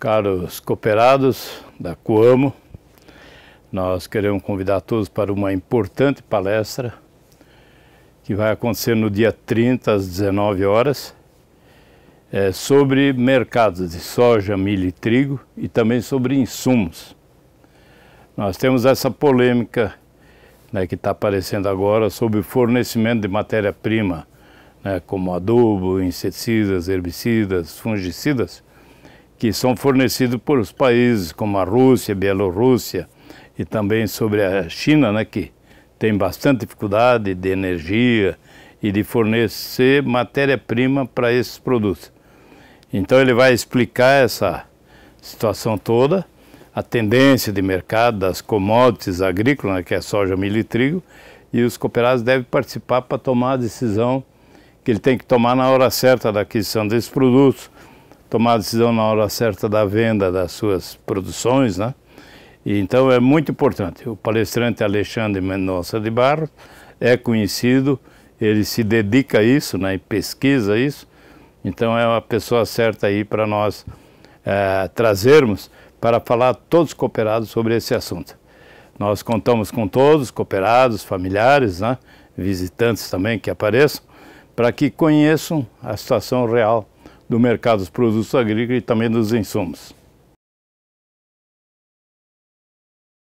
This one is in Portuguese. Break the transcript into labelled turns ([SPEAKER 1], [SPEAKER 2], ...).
[SPEAKER 1] Caros cooperados da Coamo, nós queremos convidar todos para uma importante palestra que vai acontecer no dia 30 às 19 horas é, sobre mercados de soja, milho e trigo e também sobre insumos. Nós temos essa polêmica né, que está aparecendo agora sobre o fornecimento de matéria-prima, né, como adubo, inseticidas, herbicidas, fungicidas, que são fornecidos por os países como a Rússia, Bielorrússia e também sobre a China, né, que tem bastante dificuldade de energia e de fornecer matéria-prima para esses produtos. Então ele vai explicar essa situação toda, a tendência de mercado das commodities agrícolas, né, que é soja, milho e trigo, e os cooperados devem participar para tomar a decisão que ele tem que tomar na hora certa da aquisição desses produtos, tomar a decisão na hora certa da venda das suas produções, né? E, então é muito importante. O palestrante Alexandre Mendonça de Barros é conhecido, ele se dedica a isso, né? E pesquisa isso. Então é uma pessoa certa aí para nós é, trazermos para falar todos os cooperados sobre esse assunto. Nós contamos com todos, cooperados, familiares, né? visitantes também que apareçam, para que conheçam a situação real do mercado dos produtos agrícolas e também dos insumos.